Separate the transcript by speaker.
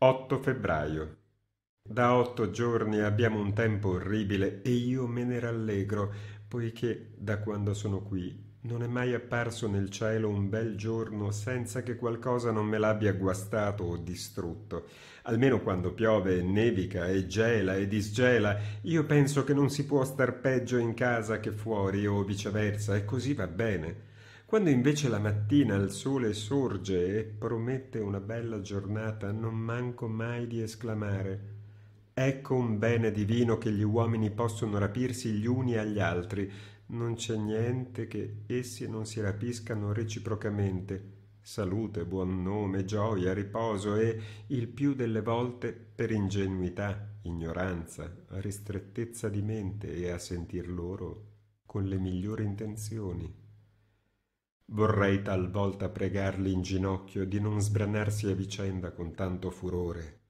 Speaker 1: 8 febbraio. Da otto giorni abbiamo un tempo orribile e io me ne rallegro, poiché da quando sono qui non è mai apparso nel cielo un bel giorno senza che qualcosa non me l'abbia guastato o distrutto. Almeno quando piove e nevica e gela e disgela, io penso che non si può star peggio in casa che fuori o viceversa, e così va bene. Quando invece la mattina il sole sorge e promette una bella giornata, non manco mai di esclamare Ecco un bene divino che gli uomini possono rapirsi gli uni agli altri. Non c'è niente che essi non si rapiscano reciprocamente. Salute, buon nome, gioia, riposo e, il più delle volte, per ingenuità, ignoranza, ristrettezza di mente e a sentir loro, con le migliori intenzioni vorrei talvolta pregarli in ginocchio di non sbranarsi a vicenda con tanto furore